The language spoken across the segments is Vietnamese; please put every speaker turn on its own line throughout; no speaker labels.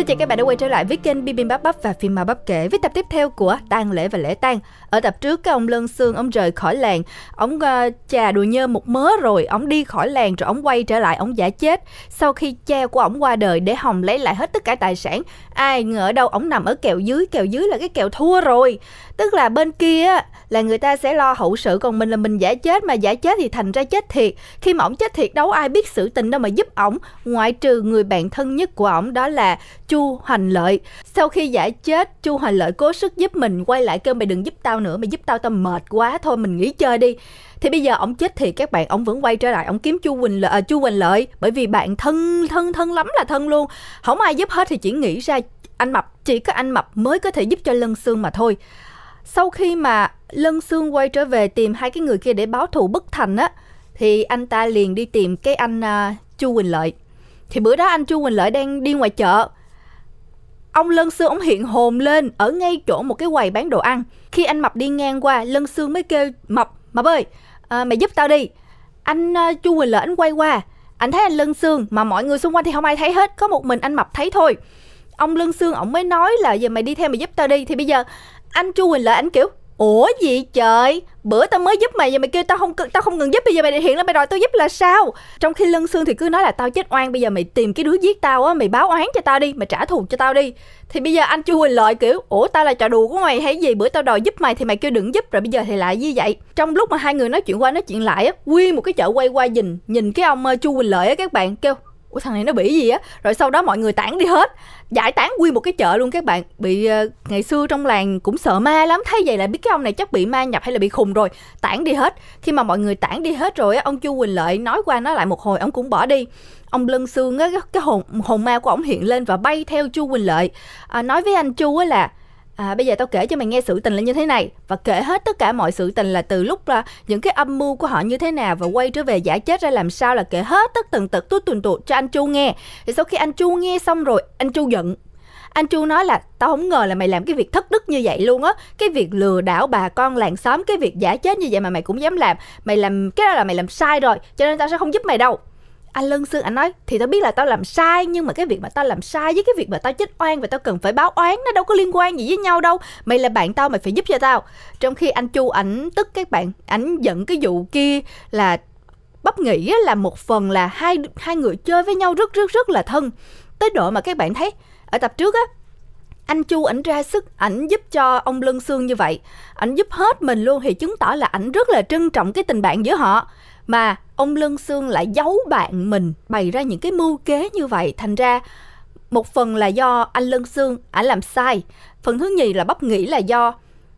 Xin chào các bạn đã quay trở lại với kênh Bibimbap Bắp và phim mà Bắp kể với tập tiếp theo của tang lễ và lễ tang. Ở tập trước cái ông Lân Sương ông rời khỏi làng, ông uh, ờ, chà đùa nhơ một mớ rồi, ông đi khỏi làng rồi ông quay trở lại ông giả chết. Sau khi cha của ông qua đời để Hồng lấy lại hết tất cả tài sản, ai ngờ đâu ông nằm ở kẹo dưới, kẹo dưới là cái kẹo thua rồi. Tức là bên kia là người ta sẽ lo hậu sự còn mình là mình giả chết mà giả chết thì thành ra chết thiệt. Khi mà ổng chết thiệt đâu ai biết sự tình đâu mà giúp ông ngoại trừ người bạn thân nhất của ông đó là Chu Hoành Lợi. Sau khi giải chết, Chu Hoành Lợi cố sức giúp mình quay lại kêu mày đừng giúp tao nữa, mày giúp tao tao mệt quá thôi mình nghỉ chơi đi. Thì bây giờ ông chết thì các bạn ông vẫn quay trở lại ông kiếm Chu Quỳnh Lợi, à, Chu Quỳnh Lợi bởi vì bạn thân thân thân lắm là thân luôn. Không ai giúp hết thì chỉ nghĩ ra anh mập, chỉ có anh mập mới có thể giúp cho Lân Xương mà thôi. Sau khi mà Lân Xương quay trở về tìm hai cái người kia để báo thù bất thành á thì anh ta liền đi tìm cái anh uh, Chu Quỳnh Lợi. Thì bữa đó anh Chu Quỳnh Lợi đang đi ngoài chợ Ông Lân Sương ông hiện hồn lên ở ngay chỗ một cái quầy bán đồ ăn. Khi anh Mập đi ngang qua, Lân Sương mới kêu Mập, Mập ơi, à, mày giúp tao đi. Anh uh, Chu Quỳnh Lợi anh quay qua, anh thấy anh Lân Sương mà mọi người xung quanh thì không ai thấy hết, có một mình anh Mập thấy thôi. Ông Lân Sương ổng mới nói là giờ mày đi theo mày giúp tao đi thì bây giờ anh Chu Quỳnh Lợi anh kiểu Ủa gì trời Bữa tao mới giúp mày Giờ mày kêu tao không tao không ngừng giúp Bây giờ mày hiện lên mày đòi tao giúp là sao Trong khi lân xương thì cứ nói là tao chết oan Bây giờ mày tìm cái đứa giết tao á Mày báo oán cho tao đi Mày trả thù cho tao đi Thì bây giờ anh Chu Huỳnh lợi kiểu Ủa tao là trò đùa của mày hay gì Bữa tao đòi giúp mày thì mày kêu đừng giúp Rồi bây giờ thì lại như vậy Trong lúc mà hai người nói chuyện qua nói chuyện lại á Nguyên một cái chợ quay qua nhìn Nhìn cái ông Chu Huỳnh lợi á các bạn Kêu ủa thằng này nó bị gì á rồi sau đó mọi người tản đi hết giải tán quy một cái chợ luôn các bạn bị uh, ngày xưa trong làng cũng sợ ma lắm thấy vậy là biết cái ông này chắc bị ma nhập hay là bị khùng rồi tản đi hết khi mà mọi người tản đi hết rồi á ông chu quỳnh lợi nói qua nói lại một hồi ông cũng bỏ đi ông lân xương á cái hồn hồn ma của ông hiện lên và bay theo chu quỳnh lợi à, nói với anh chu á là à bây giờ tao kể cho mày nghe sự tình là như thế này và kể hết tất cả mọi sự tình là từ lúc là những cái âm mưu của họ như thế nào và quay trở về giả chết ra làm sao là kể hết tất tần tật tuốt tuần tuột cho anh Chu nghe. Thì sau khi anh Chu nghe xong rồi, anh Chu giận anh Chu nói là tao không ngờ là mày làm cái việc thất đức như vậy luôn á cái việc lừa đảo bà con làng xóm cái việc giả chết như vậy mà mày cũng dám làm mày làm cái đó là mày làm sai rồi cho nên tao sẽ không giúp mày đâu anh lân xương anh nói thì tao biết là tao làm sai nhưng mà cái việc mà tao làm sai với cái việc mà tao chết oan và tao cần phải báo oán nó đâu có liên quan gì với nhau đâu mày là bạn tao mày phải giúp cho tao trong khi anh chu ảnh tức các bạn ảnh giận cái vụ kia là bắp nghĩ là một phần là hai hai người chơi với nhau rất rất rất là thân tới độ mà các bạn thấy ở tập trước á anh chu ảnh ra sức ảnh giúp cho ông lân xương như vậy ảnh giúp hết mình luôn thì chứng tỏ là ảnh rất là trân trọng cái tình bạn giữa họ mà ông Lân Sương lại giấu bạn mình bày ra những cái mưu kế như vậy thành ra một phần là do anh Lân Sương ả làm sai phần thứ nhì là bắp nghĩ là do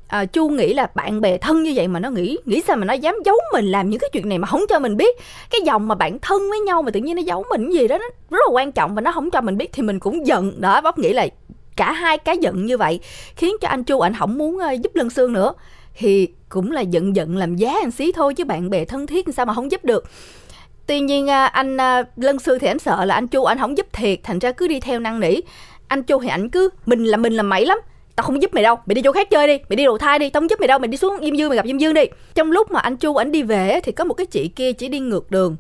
à, chu nghĩ là bạn bè thân như vậy mà nó nghĩ nghĩ sao mà nó dám giấu mình làm những cái chuyện này mà không cho mình biết cái dòng mà bạn thân với nhau mà tự nhiên nó giấu mình gì đó nó rất là quan trọng và nó không cho mình biết thì mình cũng giận đó bắp nghĩ là cả hai cái giận như vậy khiến cho anh chu ảnh không muốn uh, giúp lân xương nữa thì cũng là giận giận làm giá anh xí thôi chứ bạn bè thân thiết sao mà không giúp được tuy nhiên à, anh à, lân sư thì anh sợ là anh chu anh không giúp thiệt thành ra cứ đi theo năn nỉ anh chu thì ảnh cứ mình là mình là mày lắm tao không giúp mày đâu mày đi chỗ khác chơi đi mày đi đầu thai đi tao không giúp mày đâu mày đi xuống diêm dương mày gặp diêm dương đi trong lúc mà anh chu ảnh đi về thì có một cái chị kia chỉ đi ngược đường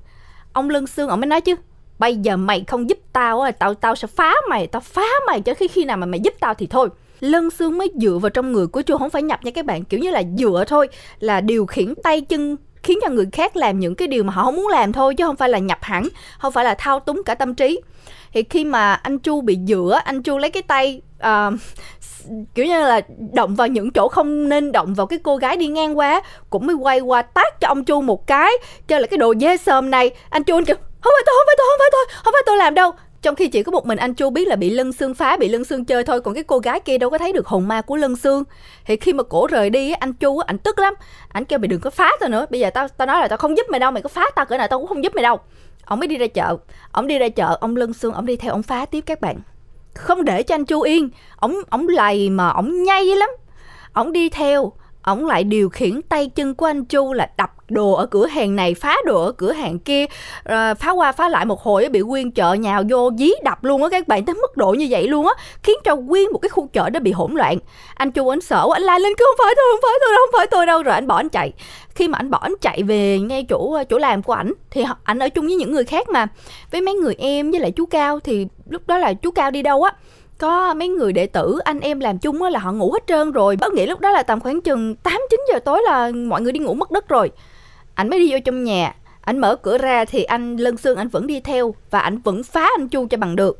ông lân xương ổng mới nói chứ bây giờ mày không giúp tao tao tao sẽ phá mày tao phá mày cho khi khi nào mà mày giúp tao thì thôi lân xương mới dựa vào trong người của chu không phải nhập nha các bạn kiểu như là dựa thôi là điều khiển tay chân khiến cho người khác làm những cái điều mà họ không muốn làm thôi chứ không phải là nhập hẳn không phải là thao túng cả tâm trí thì khi mà anh chu bị dựa anh chu lấy cái tay uh, kiểu như là động vào những chỗ không nên động vào cái cô gái đi ngang qua cũng mới quay qua tát cho ông chu một cái cho là cái đồ dê sờm này anh chu anh kêu không phải tôi không phải tôi không phải tôi không phải tôi làm đâu trong khi chỉ có một mình anh chu biết là bị lân xương phá bị lân xương chơi thôi còn cái cô gái kia đâu có thấy được hồn ma của lân xương thì khi mà cổ rời đi anh chu ảnh tức lắm ảnh kêu mày đừng có phá tao nữa bây giờ tao tao nói là tao không giúp mày đâu mày có phá tao cỡ nào tao cũng không giúp mày đâu ông mới đi ra chợ ông đi ra chợ ông lân xương ông đi theo ông phá tiếp các bạn không để cho anh chu yên ổng ổng lầy mà ổng nhây lắm ổng đi theo ổng lại điều khiển tay chân của anh Chu là đập đồ ở cửa hàng này phá đồ ở cửa hàng kia ờ, phá qua phá lại một hồi bị quyên chợ nhào vô dí đập luôn á các bạn tới mức độ như vậy luôn á khiến cho quyên một cái khu chợ đó bị hỗn loạn anh chu anh sợ anh la lên cứ không phải tôi không phải tôi đâu không phải tôi đâu rồi anh bỏ anh chạy khi mà anh bỏ anh chạy về ngay chỗ ờ, chỗ làm của ảnh thì ảnh ở chung với những người khác mà với mấy người em với lại chú cao thì lúc đó là chú cao đi đâu á có mấy người đệ tử anh em làm chung là họ ngủ hết trơn rồi bất nghĩ lúc đó là tầm khoảng chừng tám chín giờ tối là mọi người đi ngủ mất đất rồi anh mới đi vô trong nhà anh mở cửa ra thì anh lân xương anh vẫn đi theo và anh vẫn phá anh chu cho bằng được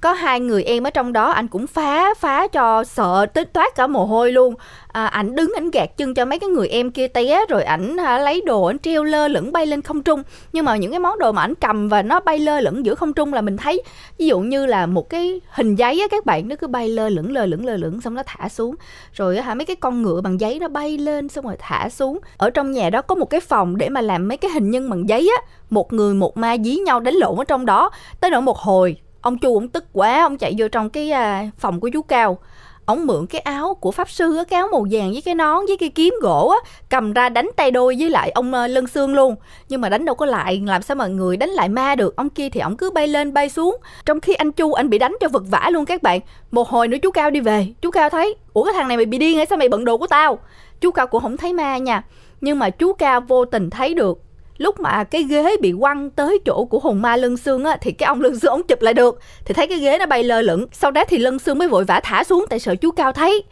có hai người em ở trong đó anh cũng phá phá cho sợ tít toát cả mồ hôi luôn à, ảnh đứng ảnh gạt chân cho mấy cái người em kia té rồi ảnh à, lấy đồ ảnh treo lơ lửng bay lên không trung nhưng mà những cái món đồ mà ảnh cầm và nó bay lơ lửng giữa không trung là mình thấy ví dụ như là một cái hình giấy á các bạn nó cứ bay lơ lửng lơ lửng lơ lửng xong nó thả xuống rồi hả mấy cái con ngựa bằng giấy nó bay lên xong rồi thả xuống ở trong nhà đó có một cái phòng để mà làm mấy cái hình nhân bằng giấy á một người một ma dí nhau đánh lộn ở trong đó tới nỗi một hồi ông chu cũng tức quá ông chạy vô trong cái à, phòng của chú cao ông mượn cái áo của pháp sư á, cái áo màu vàng với cái nón với cái kiếm gỗ á, cầm ra đánh tay đôi với lại ông ờ, lân xương luôn nhưng mà đánh đâu có lại làm sao mà người đánh lại ma được ông kia thì ông cứ bay lên bay xuống trong khi anh chu anh bị đánh cho vật vã luôn các bạn một hồi nữa chú cao đi về chú cao thấy ủa cái thằng này mày bị điên hay sao mày bận đồ của tao chú cao cũng không thấy ma nha nhưng mà chú cao vô tình thấy được lúc mà cái ghế bị quăng tới chỗ của hồn ma lân xương á thì cái ông lân xương ông chụp lại được thì thấy cái ghế nó bay lơ lửng sau đó thì lân xương mới vội vã thả xuống tại sợ chú cao thấy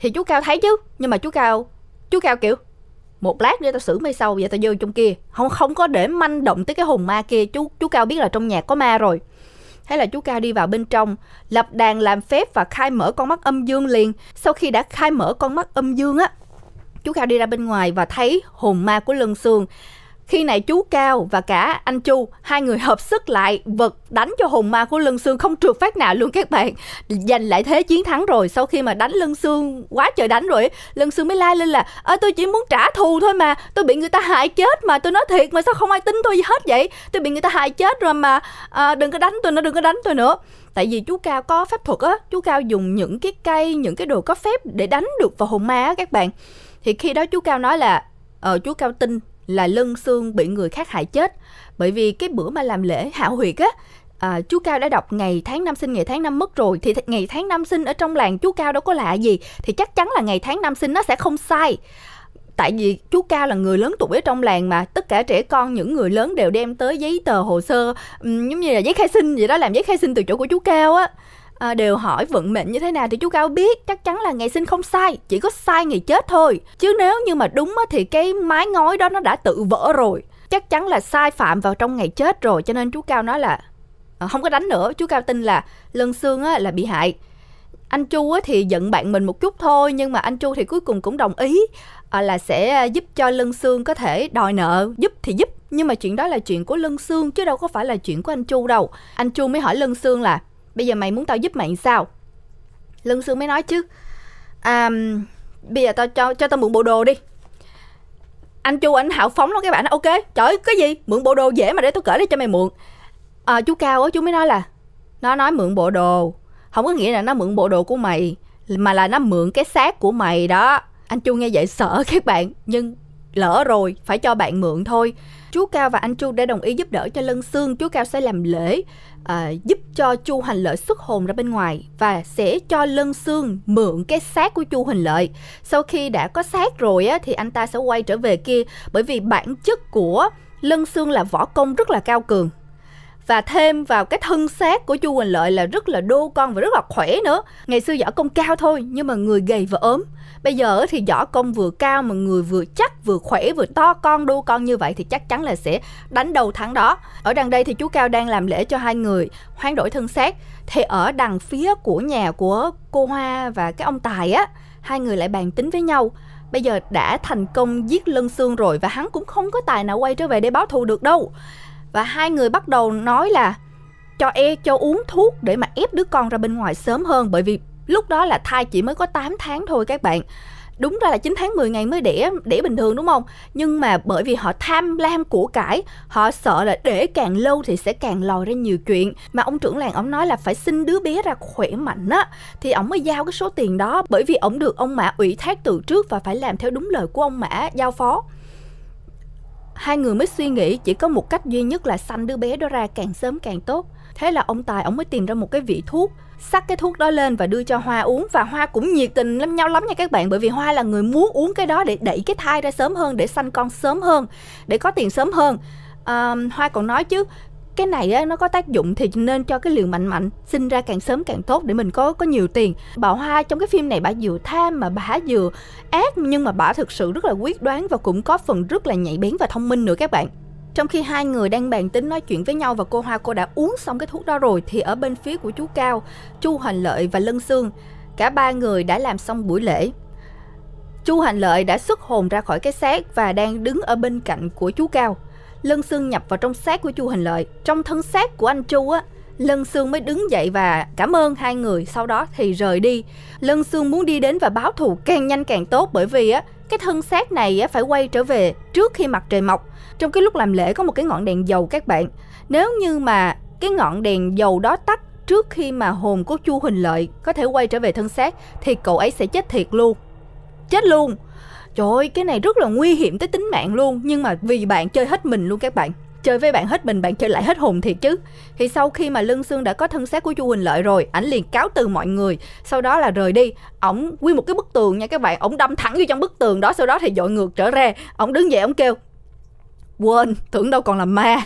thì chú cao thấy chứ nhưng mà chú cao chú cao kiểu một lát nữa tao xử mày sau vậy tao vô trong kia không không có để manh động tới cái hồn ma kia chú chú cao biết là trong nhà có ma rồi thế là chú cao đi vào bên trong lập đàn làm phép và khai mở con mắt âm dương liền sau khi đã khai mở con mắt âm dương á chú cao đi ra bên ngoài và thấy hồn ma của lân xương khi này chú Cao và cả anh Chu hai người hợp sức lại vật đánh cho hồn ma của Lân Xương không trượt phát nào luôn các bạn. Giành lại thế chiến thắng rồi sau khi mà đánh Lân Xương quá trời đánh rồi, Lân Xương mới la lên là "Ơ tôi chỉ muốn trả thù thôi mà, tôi bị người ta hại chết mà, tôi nói thiệt mà sao không ai tin tôi gì hết vậy? Tôi bị người ta hại chết rồi mà à, đừng có đánh tôi nữa, đừng có đánh tôi nữa." tại vì chú cao có phép thuật á chú cao dùng những cái cây những cái đồ có phép để đánh được vào hồn ma á các bạn thì khi đó chú cao nói là ờ chú cao tin là lưng xương bị người khác hại chết bởi vì cái bữa mà làm lễ hạ huyệt á à, chú cao đã đọc ngày tháng năm sinh ngày tháng năm mất rồi thì ngày tháng năm sinh ở trong làng chú cao đâu có lạ gì thì chắc chắn là ngày tháng năm sinh nó sẽ không sai tại vì chú cao là người lớn tuổi ở trong làng mà tất cả trẻ con những người lớn đều đem tới giấy tờ hồ sơ um, giống như là giấy khai sinh vậy đó làm giấy khai sinh từ chỗ của chú cao á à, đều hỏi vận mệnh như thế nào thì chú Cao biết chắc chắn là ngày sinh không sai, chỉ có sai ngày chết thôi. Chứ nếu như mà đúng á, thì cái mái ngói đó nó đã tự vỡ rồi. Chắc chắn là sai phạm vào trong ngày chết rồi cho nên chú Cao nói là à, không có đánh nữa, chú Cao tin là Lân Sương á, là bị hại. Anh Chu á, thì giận bạn mình một chút thôi nhưng mà anh Chu thì cuối cùng cũng đồng ý à, là sẽ giúp cho Lân Sương có thể đòi nợ, giúp thì giúp nhưng mà chuyện đó là chuyện của Lân Sương chứ đâu có phải là chuyện của anh Chu đâu. Anh Chu mới hỏi Lân Sương là Bây giờ mày muốn tao giúp mày sao Lương Sương mới nói chứ à, Bây giờ tao cho cho tao mượn bộ đồ đi Anh Chu anh hào phóng lắm các bạn Ok trời cái gì mượn bộ đồ dễ mà để tao cởi đi cho mày mượn à, Chú Cao á chú mới nói là Nó nói mượn bộ đồ Không có nghĩa là nó mượn bộ đồ của mày Mà là nó mượn cái xác của mày đó Anh Chu nghe vậy sợ các bạn Nhưng lỡ rồi phải cho bạn mượn thôi chú cao và anh chu đã đồng ý giúp đỡ cho lân xương chú cao sẽ làm lễ à, giúp cho Chu Hành Lợi xuất hồn ra bên ngoài và sẽ cho Lân xương mượn cái xác của Chu Hành Lợi. Sau khi đã có xác rồi á, thì anh ta sẽ quay trở về kia bởi vì bản chất của Lân xương là võ công rất là cao cường và thêm vào cái thân xác của chu quỳnh lợi là rất là đô con và rất là khỏe nữa ngày xưa võ công cao thôi nhưng mà người gầy và ốm bây giờ thì võ công vừa cao mà người vừa chắc vừa khỏe vừa to con đô con như vậy thì chắc chắn là sẽ đánh đầu thắng đó ở đằng đây thì chú cao đang làm lễ cho hai người hoán đổi thân xác thì ở đằng phía của nhà của cô hoa và cái ông tài á hai người lại bàn tính với nhau bây giờ đã thành công giết lân xương rồi và hắn cũng không có tài nào quay trở về để báo thù được đâu và hai người bắt đầu nói là cho e cho uống thuốc để mà ép đứa con ra bên ngoài sớm hơn bởi vì lúc đó là thai chỉ mới có 8 tháng thôi các bạn đúng ra là 9 tháng 10 ngày mới đẻ đẻ bình thường đúng không nhưng mà bởi vì họ tham lam của cải họ sợ là để càng lâu thì sẽ càng lòi ra nhiều chuyện mà ông trưởng làng ông nói là phải xin đứa bé ra khỏe mạnh á thì ông mới giao cái số tiền đó bởi vì ông được ông mã ủy thác từ trước và phải làm theo đúng lời của ông mã giao phó hai người mới suy nghĩ chỉ có một cách duy nhất là sanh đứa bé đó ra càng sớm càng tốt thế là ông tài ông mới tìm ra một cái vị thuốc sắc cái thuốc đó lên và đưa cho hoa uống và hoa cũng nhiệt tình lắm nhau lắm nha các bạn bởi vì hoa là người muốn uống cái đó để đẩy cái thai ra sớm hơn để sanh con sớm hơn để có tiền sớm hơn à, hoa còn nói chứ cái này á, nó có tác dụng thì nên cho cái liều mạnh mạnh sinh ra càng sớm càng tốt để mình có có nhiều tiền bà hoa trong cái phim này bà vừa tham mà bà vừa ác nhưng mà bà thực sự rất là quyết đoán và cũng có phần rất là nhạy bén và thông minh nữa các bạn trong khi hai người đang bàn tính nói chuyện với nhau và cô Hoa cô đã uống xong cái thuốc đó rồi thì ở bên phía của chú Cao, Chu Hành Lợi và Lân xương cả ba người đã làm xong buổi lễ. Chu Hành Lợi đã xuất hồn ra khỏi cái xác và đang đứng ở bên cạnh của chú Cao lân xương nhập vào trong xác của chu hình lợi trong thân xác của anh chu á lân xương mới đứng dậy và cảm ơn hai người sau đó thì rời đi lân xương muốn đi đến và báo thù càng nhanh càng tốt bởi vì á cái thân xác này á, phải quay trở về trước khi mặt trời mọc trong cái lúc làm lễ có một cái ngọn đèn dầu các bạn nếu như mà cái ngọn đèn dầu đó tắt trước khi mà hồn của chu huỳnh lợi có thể quay trở về thân xác thì cậu ấy sẽ chết thiệt luôn chết luôn trời ơi cái này rất là nguy hiểm tới tính mạng luôn nhưng mà vì bạn chơi hết mình luôn các bạn chơi với bạn hết mình bạn chơi lại hết hồn thiệt chứ thì sau khi mà lưng xương đã có thân xác của chu huỳnh lợi rồi ảnh liền cáo từ mọi người sau đó là rời đi ổng quy một cái bức tường nha các bạn ổng đâm thẳng vô trong bức tường đó sau đó thì dội ngược trở ra ổng đứng dậy ổng kêu quên tưởng đâu còn là ma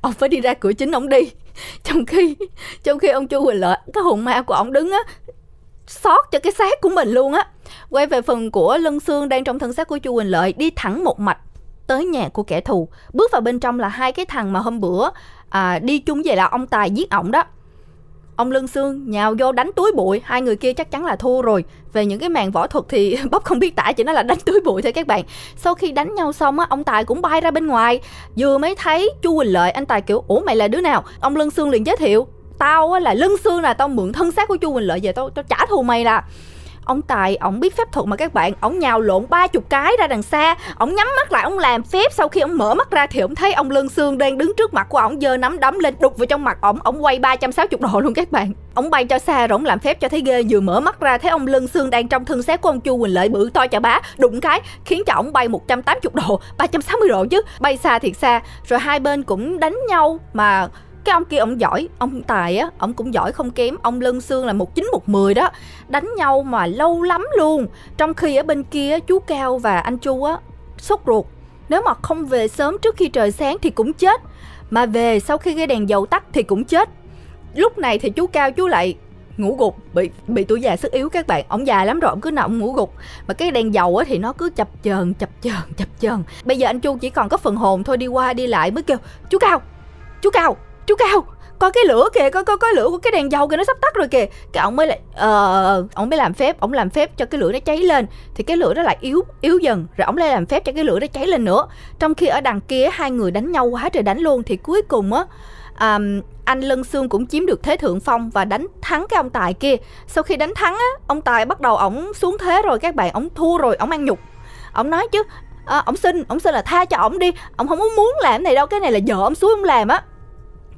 ông phải đi ra cửa chính ông đi trong khi trong khi ông chu huỳnh lợi cái hồn ma của ông đứng á xót cho cái xác của mình luôn á Quay về phần của Lân Xương đang trong thân xác của Chu Quỳnh Lợi đi thẳng một mạch tới nhà của kẻ thù. Bước vào bên trong là hai cái thằng mà hôm bữa à, đi chung về là ông Tài giết ổng đó. Ông Lân Xương nhào vô đánh túi bụi, hai người kia chắc chắn là thua rồi. Về những cái màn võ thuật thì bóc không biết tả, chỉ nói là đánh túi bụi thôi các bạn. Sau khi đánh nhau xong á, ông Tài cũng bay ra bên ngoài. Vừa mới thấy Chu Quỳnh Lợi, anh Tài kiểu, ủa mày là đứa nào? Ông Lân Xương liền giới thiệu, tao á, là Lân Xương là tao mượn thân xác của Chu Quỳnh Lợi về tao, tao trả thù mày là ông tài ông biết phép thuật mà các bạn ông nhào lộn ba chục cái ra đằng xa ông nhắm mắt lại ông làm phép sau khi ông mở mắt ra thì ông thấy ông lương xương đang đứng trước mặt của ông giơ nắm đấm lên đục vào trong mặt ông, ông quay 360 độ luôn các bạn ông bay cho xa rồi ông làm phép cho thấy ghê vừa mở mắt ra thấy ông lương xương đang trong thân xác của ông chu quỳnh lợi bự to chà bá đụng cái khiến cho ông bay 180 độ 360 độ chứ bay xa thiệt xa rồi hai bên cũng đánh nhau mà cái ông kia ông giỏi ông tài á ông cũng giỏi không kém ông lân xương là một chín một mười đó đánh nhau mà lâu lắm luôn trong khi ở bên kia chú cao và anh chu á sốt ruột nếu mà không về sớm trước khi trời sáng thì cũng chết mà về sau khi cái đèn dầu tắt thì cũng chết lúc này thì chú cao chú lại ngủ gục bị bị tuổi già sức yếu các bạn ông già lắm rồi ông cứ nằm ông ngủ gục mà cái đèn dầu á thì nó cứ chập chờn chập chờn chập chờn bây giờ anh chu chỉ còn có phần hồn thôi đi qua đi lại mới kêu chú cao chú cao chú cao coi cái lửa kìa coi coi coi lửa của cái đèn dầu kìa nó sắp tắt rồi kìa cái ông mới lại ờ uh, ông mới làm phép ông làm phép cho cái lửa nó cháy lên thì cái lửa nó lại yếu yếu dần rồi ông lại làm phép cho cái lửa nó cháy lên nữa trong khi ở đằng kia hai người đánh nhau quá trời đánh luôn thì cuối cùng á um, anh Lân Xương cũng chiếm được thế thượng phong và đánh thắng cái ông Tài kia. Sau khi đánh thắng á, ông Tài bắt đầu ổng xuống thế rồi các bạn, ổng thua rồi, ổng ăn nhục. Ổng nói chứ, à, ổng xin, ổng xin là tha cho ổng đi, ổng không muốn làm cái này đâu, cái này là vợ ổng xuống ông làm á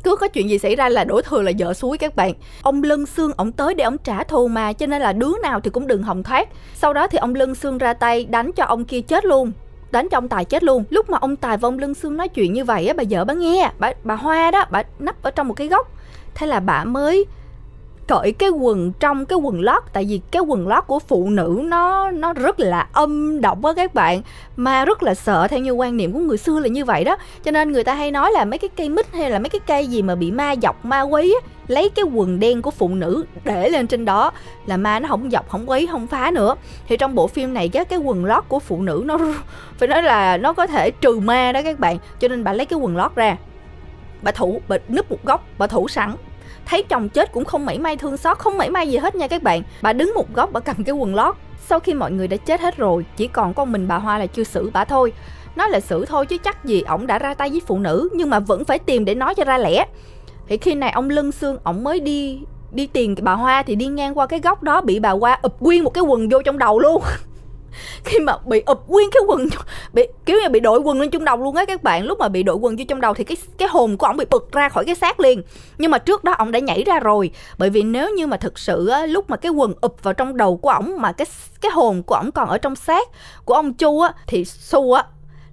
cứ có chuyện gì xảy ra là đổ thừa là vợ suối các bạn ông lân xương ổng tới để ổng trả thù mà cho nên là đứa nào thì cũng đừng hòng thoát sau đó thì ông lân xương ra tay đánh cho ông kia chết luôn đánh cho ông tài chết luôn lúc mà ông tài và ông lân xương nói chuyện như vậy á bà vợ bà nghe bà bà hoa đó bà nấp ở trong một cái góc thế là bà mới cởi cái quần trong cái quần lót tại vì cái quần lót của phụ nữ nó nó rất là âm động á các bạn mà rất là sợ theo như quan niệm của người xưa là như vậy đó cho nên người ta hay nói là mấy cái cây mít hay là mấy cái cây gì mà bị ma dọc ma quấy á lấy cái quần đen của phụ nữ để lên trên đó là ma nó không dọc không quấy không phá nữa thì trong bộ phim này cái cái quần lót của phụ nữ nó phải nói là nó có thể trừ ma đó các bạn cho nên bà lấy cái quần lót ra bà thủ bà núp một góc bà thủ sẵn thấy chồng chết cũng không mảy may thương xót không mảy may gì hết nha các bạn bà đứng một góc bà cầm cái quần lót sau khi mọi người đã chết hết rồi chỉ còn con mình bà hoa là chưa xử bà thôi nói là xử thôi chứ chắc gì ổng đã ra tay với phụ nữ nhưng mà vẫn phải tìm để nói cho ra lẽ thì khi này ông lưng xương ổng mới đi đi tìm bà hoa thì đi ngang qua cái góc đó bị bà hoa ụp nguyên một cái quần vô trong đầu luôn khi mà bị ụp nguyên cái quần bị kiểu như bị đội quần lên trong đầu luôn á các bạn lúc mà bị đội quần vô trong đầu thì cái cái hồn của ổng bị bật ra khỏi cái xác liền nhưng mà trước đó ổng đã nhảy ra rồi bởi vì nếu như mà thực sự á, lúc mà cái quần ụp vào trong đầu của ổng mà cái cái hồn của ổng còn ở trong xác của ông chu á thì su á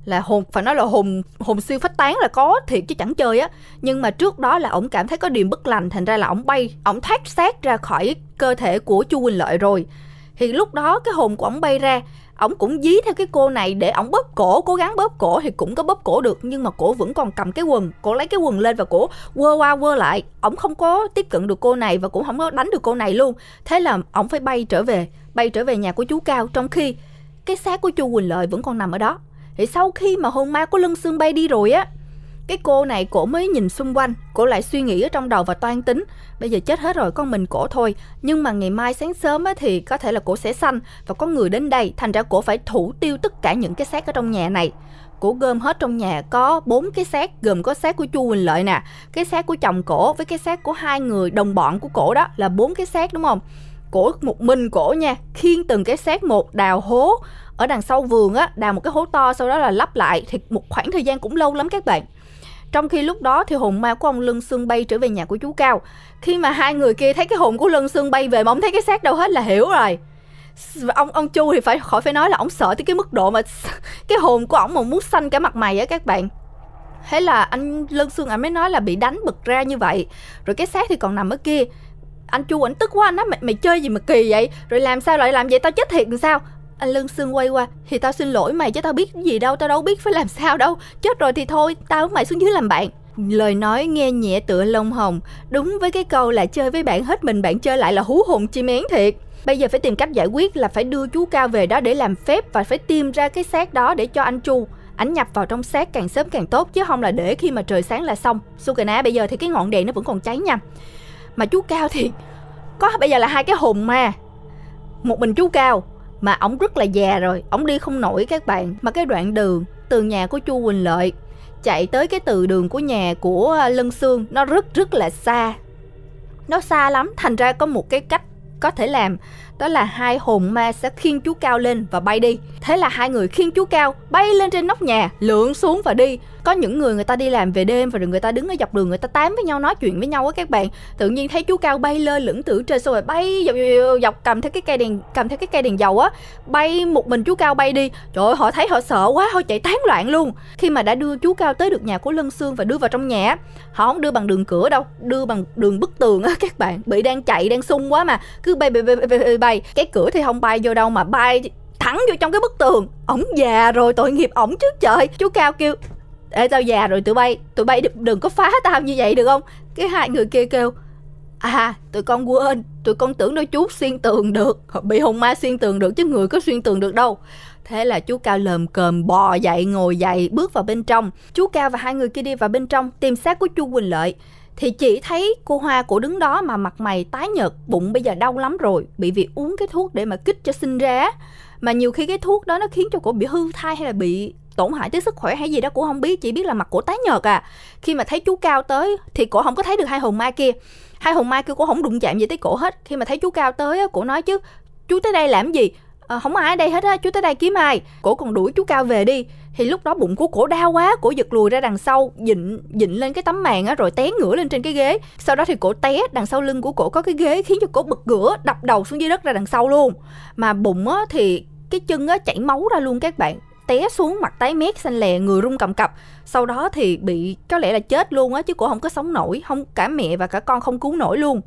là hồn phải nói là hồn hồn siêu phách tán là có thiệt chứ chẳng chơi á nhưng mà trước đó là ổng cảm thấy có điều bất lành thành ra là ổng bay ổng thoát xác ra khỏi cơ thể của chu quỳnh lợi rồi thì lúc đó cái hồn của ổng bay ra ổng cũng dí theo cái cô này để ổng bóp cổ cố gắng bóp cổ thì cũng có bóp cổ được nhưng mà cổ vẫn còn cầm cái quần cổ lấy cái quần lên và cổ quơ qua quơ lại ổng không có tiếp cận được cô này và cũng không có đánh được cô này luôn thế là ổng phải bay trở về bay trở về nhà của chú cao trong khi cái xác của chu quỳnh lợi vẫn còn nằm ở đó thì sau khi mà hồn ma của lưng xương bay đi rồi á cái cô này cổ mới nhìn xung quanh cổ lại suy nghĩ ở trong đầu và toan tính bây giờ chết hết rồi con mình cổ thôi nhưng mà ngày mai sáng sớm á thì có thể là cổ sẽ sanh và có người đến đây thành ra cổ phải thủ tiêu tất cả những cái xác ở trong nhà này cổ gom hết trong nhà có bốn cái xác gồm có xác của chu huỳnh lợi nè cái xác của chồng cổ với cái xác của hai người đồng bọn của cổ đó là bốn cái xác đúng không cổ một mình cổ nha khiêng từng cái xác một đào hố ở đằng sau vườn á đào một cái hố to sau đó là lắp lại thì một khoảng thời gian cũng lâu lắm các bạn trong khi lúc đó thì hồn ma của ông Lân Sương bay trở về nhà của chú Cao. Khi mà hai người kia thấy cái hồn của Lân Sương bay về mà ông thấy cái xác đâu hết là hiểu rồi. Ông ông Chu thì phải khỏi phải nói là ông sợ tới cái mức độ mà cái hồn của ông mà muốn xanh cả mặt mày á các bạn. Thế là anh Lân Sương ảnh mới nói là bị đánh bật ra như vậy. Rồi cái xác thì còn nằm ở kia anh chu ảnh tức quá anh nói mày, mày chơi gì mà kỳ vậy rồi làm sao lại làm vậy tao chết thiệt làm sao anh Lương Sương quay qua Thì tao xin lỗi mày chứ tao biết gì đâu Tao đâu biết phải làm sao đâu Chết rồi thì thôi Tao với mày xuống dưới làm bạn Lời nói nghe nhẹ tựa lông hồng Đúng với cái câu là chơi với bạn hết mình Bạn chơi lại là hú hồn chim én thiệt Bây giờ phải tìm cách giải quyết là phải đưa chú Cao về đó để làm phép và phải tìm ra cái xác đó để cho anh Chu. Ảnh nhập vào trong xác càng sớm càng tốt chứ không là để khi mà trời sáng là xong. Sukana bây giờ thì cái ngọn đèn nó vẫn còn cháy nha. Mà chú Cao thì có bây giờ là hai cái hồn mà. Một mình chú Cao mà ổng rất là già rồi ổng đi không nổi các bạn mà cái đoạn đường từ nhà của chu quỳnh lợi chạy tới cái từ đường của nhà của à, lân xương nó rất rất là xa nó xa lắm thành ra có một cái cách có thể làm đó là hai hồn ma sẽ khiêng chú cao lên và bay đi thế là hai người khiêng chú cao bay lên trên nóc nhà lượn xuống và đi có những người người ta đi làm về đêm và rồi người ta đứng ở dọc đường người ta tám với nhau nói chuyện với nhau á các bạn tự nhiên thấy chú cao bay lơ lửng tử trên xong rồi bay dọc, dọc, dọc cầm theo cái cây đèn cầm theo cái cây đèn dầu á bay một mình chú cao bay đi trời ơi họ thấy họ sợ quá họ chạy tán loạn luôn khi mà đã đưa chú cao tới được nhà của lân xương và đưa vào trong nhà họ không đưa bằng đường cửa đâu đưa bằng đường bức tường á các bạn bị đang chạy đang sung quá mà cứ bay bay bay bay, bay, cái cửa thì không bay vô đâu mà bay thẳng vô trong cái bức tường ổng già rồi tội nghiệp ổng chứ trời chú cao kêu Ê tao già rồi tụi bay Tụi bay đừng, có phá tao như vậy được không Cái hai người kia kêu À tụi con quên Tụi con tưởng đôi chú xuyên tường được Bị hồn ma xuyên tường được chứ người có xuyên tường được đâu Thế là chú Cao lờm cờm bò dậy ngồi dậy bước vào bên trong Chú Cao và hai người kia đi vào bên trong tìm xác của chú Quỳnh Lợi thì chỉ thấy cô Hoa cổ đứng đó mà mặt mày tái nhợt, bụng bây giờ đau lắm rồi, bị việc uống cái thuốc để mà kích cho sinh ra. Mà nhiều khi cái thuốc đó nó khiến cho cổ bị hư thai hay là bị tổn hại tới sức khỏe hay gì đó cũng không biết chỉ biết là mặt cổ tái nhợt à khi mà thấy chú cao tới thì cổ không có thấy được hai hồn ma kia hai hồn ma kia cổ không đụng chạm gì tới cổ hết khi mà thấy chú cao tới cổ nói chứ chú tới đây làm gì à, không ai ở đây hết á chú tới đây kiếm ai cổ còn đuổi chú cao về đi thì lúc đó bụng của cổ đau quá cổ giật lùi ra đằng sau dịnh dịnh lên cái tấm màn á rồi té ngửa lên trên cái ghế sau đó thì cổ té đằng sau lưng của cổ có cái ghế khiến cho cổ bật ngửa đập đầu xuống dưới đất ra đằng sau luôn mà bụng á thì cái chân á chảy máu ra luôn các bạn té xuống mặt tái mét xanh lè người rung cầm cập sau đó thì bị có lẽ là chết luôn á chứ cổ không có sống nổi không cả mẹ và cả con không cứu nổi luôn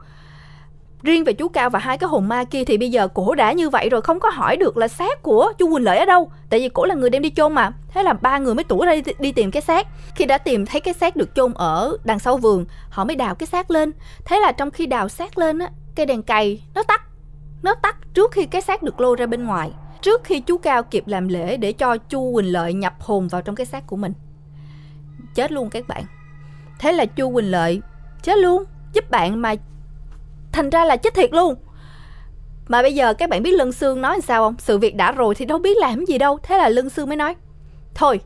riêng về chú cao và hai cái hồn ma kia thì bây giờ cổ đã như vậy rồi không có hỏi được là xác của chú quỳnh lợi ở đâu tại vì cổ là người đem đi chôn mà thế là ba người mới tủi ra đi, đi tìm cái xác khi đã tìm thấy cái xác được chôn ở đằng sau vườn họ mới đào cái xác lên thế là trong khi đào xác lên á cây đèn cày nó tắt nó tắt trước khi cái xác được lôi ra bên ngoài trước khi chú Cao kịp làm lễ để cho Chu Quỳnh Lợi nhập hồn vào trong cái xác của mình. Chết luôn các bạn. Thế là Chu Quỳnh Lợi chết luôn, giúp bạn mà thành ra là chết thiệt luôn. Mà bây giờ các bạn biết Lân xương nói làm sao không? Sự việc đã rồi thì đâu biết làm gì đâu. Thế là Lân xương mới nói, thôi,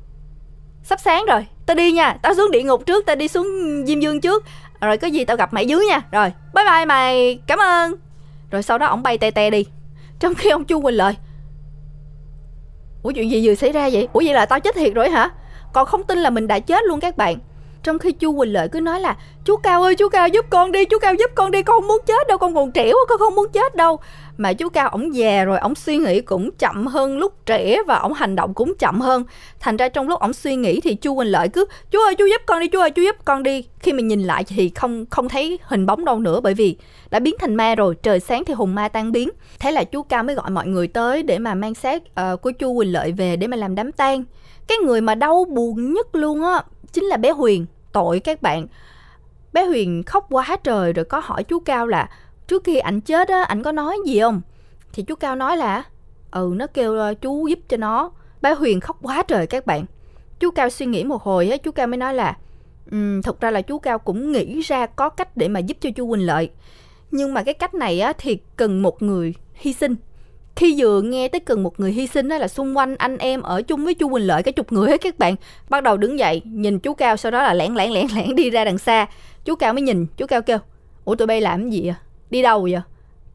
sắp sáng rồi, tao đi nha, tao xuống địa ngục trước, tao đi xuống Diêm Dương trước. Rồi có gì tao gặp mày dưới nha. Rồi, bye bye mày, cảm ơn. Rồi sau đó ổng bay tè tè đi. Trong khi ông Chu Quỳnh Lợi ủa chuyện gì vừa xảy ra vậy ủa vậy là tao chết thiệt rồi hả còn không tin là mình đã chết luôn các bạn trong khi chu quỳnh lợi cứ nói là chú cao ơi chú cao giúp con đi chú cao giúp con đi con không muốn chết đâu con còn trẻ quá con không muốn chết đâu mà chú cao ổng già rồi ổng suy nghĩ cũng chậm hơn lúc trẻ và ổng hành động cũng chậm hơn thành ra trong lúc ổng suy nghĩ thì chu quỳnh lợi cứ chú ơi chú giúp con đi chú ơi chú giúp con đi khi mình nhìn lại thì không không thấy hình bóng đâu nữa bởi vì đã biến thành ma rồi trời sáng thì hùng ma tan biến thế là chú cao mới gọi mọi người tới để mà mang xác uh, của chu quỳnh lợi về để mà làm đám tang cái người mà đau buồn nhất luôn á chính là bé huyền tội các bạn bé huyền khóc quá trời rồi có hỏi chú cao là trước khi ảnh chết á ảnh có nói gì không thì chú cao nói là ừ nó kêu chú giúp cho nó bé huyền khóc quá trời các bạn chú cao suy nghĩ một hồi á chú cao mới nói là um, thực ra là chú cao cũng nghĩ ra có cách để mà giúp cho chú quỳnh lợi nhưng mà cái cách này á thì cần một người hy sinh khi vừa nghe tới cần một người hy sinh đó là xung quanh anh em ở chung với chu quỳnh lợi cái chục người hết các bạn bắt đầu đứng dậy nhìn chú cao sau đó là lẻn lẻn lẻn lẻn đi ra đằng xa chú cao mới nhìn chú cao kêu ủa tụi bay làm gì à? đi đâu vậy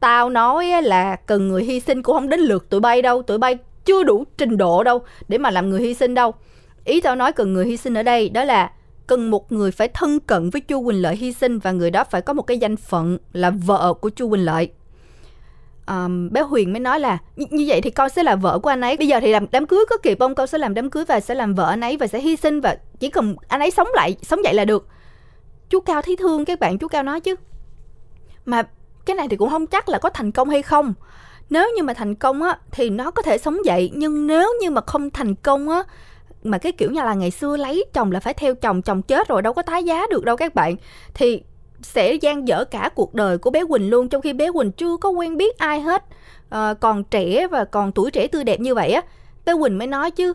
tao nói là cần người hy sinh cũng không đến lượt tụi bay đâu tụi bay chưa đủ trình độ đâu để mà làm người hy sinh đâu ý tao nói cần người hy sinh ở đây đó là cần một người phải thân cận với chu quỳnh lợi hy sinh và người đó phải có một cái danh phận là vợ của chu quỳnh lợi um, bé Huyền mới nói là như vậy thì con sẽ là vợ của anh ấy bây giờ thì làm đám cưới có kịp không con sẽ làm đám cưới và sẽ làm vợ anh ấy và sẽ hy sinh và chỉ cần anh ấy sống lại sống dậy là được chú Cao thấy thương các bạn chú Cao nói chứ mà cái này thì cũng không chắc là có thành công hay không nếu như mà thành công á thì nó có thể sống dậy nhưng nếu như mà không thành công á mà cái kiểu như là ngày xưa lấy chồng là phải theo chồng chồng chết rồi đâu có tái giá được đâu các bạn thì sẽ gian dở cả cuộc đời của bé Quỳnh luôn trong khi bé Quỳnh chưa có quen biết ai hết à, còn trẻ và còn tuổi trẻ tươi đẹp như vậy á bé Quỳnh mới nói chứ